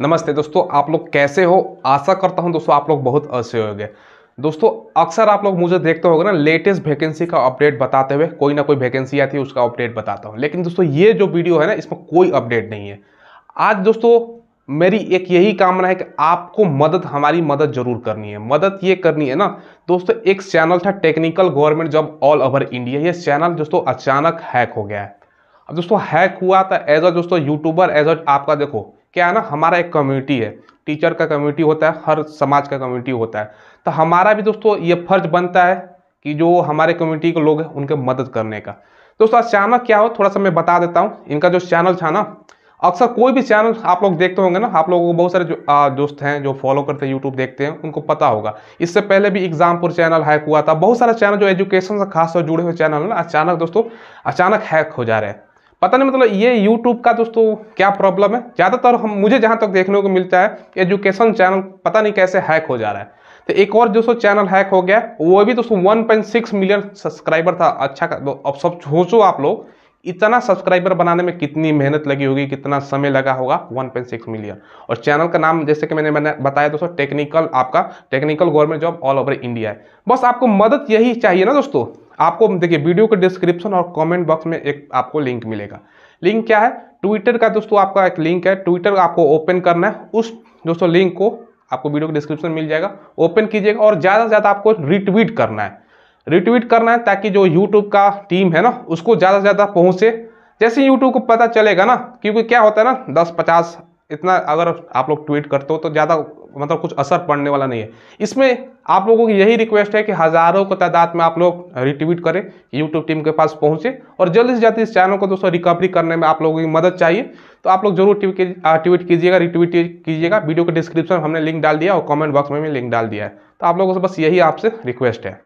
नमस्ते दोस्तों आप लोग कैसे हो आशा करता हूं दोस्तों आप लोग बहुत अच्छे होंगे दोस्तों अक्सर आप लोग मुझे देखते होगे ना लेटेस्ट वैकेंसी का अपडेट बताते हुए कोई ना कोई वैकेंसी आती है उसका अपडेट बताता हूँ लेकिन दोस्तों ये जो वीडियो है ना इसमें कोई अपडेट नहीं है आज दोस्तों मेरी एक यही कामना है कि आपको मदद हमारी मदद जरूर करनी है मदद ये करनी है ना दोस्तों एक चैनल था technical government job all over India ये चैनल दोस्तों अचानक हैक हो गया है अब दोस्तों हैक हुआ था एज अ दोस्तों यूट्यूबर एज अ आपका देखो क्या है ना हमारा एक कम्युनिटी है टीचर का कम्युनिटी होता है हर समाज का कम्युनिटी होता है तो हमारा भी दोस्तों ये फर्ज बनता है कि जो हमारे कम्युनिटी के लोग हैं उनके मदद करने का दोस्तों अचानक क्या हो थोड़ा सा मैं बता देता हूँ इनका जो चैनल था ना अक्सर कोई भी चैनल आप लोग देखते होंगे ना आप लोगों को बहुत सारे जो दोस्त हैं जो फॉलो करते हैं यूट्यूब देखते हैं उनको पता होगा इससे पहले भी एग्जामपुर चैनल हैक हुआ था बहुत सारे चैनल जो एजुकेशन से खास जुड़े हुए चैनल ना अचानक दोस्तों अचानक हैक हो जा रहे हैं पता नहीं मतलब ये यूट्यूब का दोस्तों क्या प्रॉब्लम है ज़्यादातर हम मुझे जहाँ तक देखने को मिलता है एजुकेशन चैनल पता नहीं कैसे हैक हो जा रहा है तो एक और दोस्तों चैनल हैक हो गया वो भी दोस्तों वन मिलियन सब्सक्राइबर था अच्छा तो अब सब सोचो आप लोग इतना सब्सक्राइबर बनाने में कितनी मेहनत लगी होगी कितना समय लगा होगा 1.6 मिलियन और चैनल का नाम जैसे कि मैंने मैंने बताया दोस्तों टेक्निकल आपका technical government job all over India है बस आपको मदद यही चाहिए ना दोस्तों आपको देखिए वीडियो के डिस्क्रिप्शन और कमेंट बॉक्स में एक आपको लिंक मिलेगा लिंक क्या है ट्विटर का दोस्तों आपका एक लिंक है ट्विटर आपको ओपन करना है उस दोस्तों लिंक को आपको वीडियो के डिस्क्रिप्शन मिल जाएगा ओपन कीजिएगा और ज़्यादा से ज़्यादा आपको रिट्वीट करना है रिट्वीट करना है ताकि जो यूट्यूब का टीम है ना उसको ज़्यादा से ज़्यादा पहुँचे जैसे यूट्यूब को पता चलेगा ना क्योंकि क्या होता है ना दस पचास इतना अगर आप लोग ट्वीट करते हो तो ज़्यादा मतलब कुछ असर पड़ने वाला नहीं है इसमें आप लोगों की यही रिक्वेस्ट है कि हज़ारों को तादाद में आप लोग रिट्वीट करें यूट्यूब टीम के पास पहुँचे और जल्दी से जल्दी इस चैनल को दोस्तों रिकवरी करने में आप लोगों की मदद चाहिए तो आप लोग जरूर ट्वीट कीजिएगा रिट्वीट कीजिएगा वीडियो के डिस्क्रिप्शन में हमने लिंक डाल दिया और कॉमेंट बॉक्स में भी लिंक डाल दिया है तो आप लोगों से बस यही आपसे रिक्वेस्ट है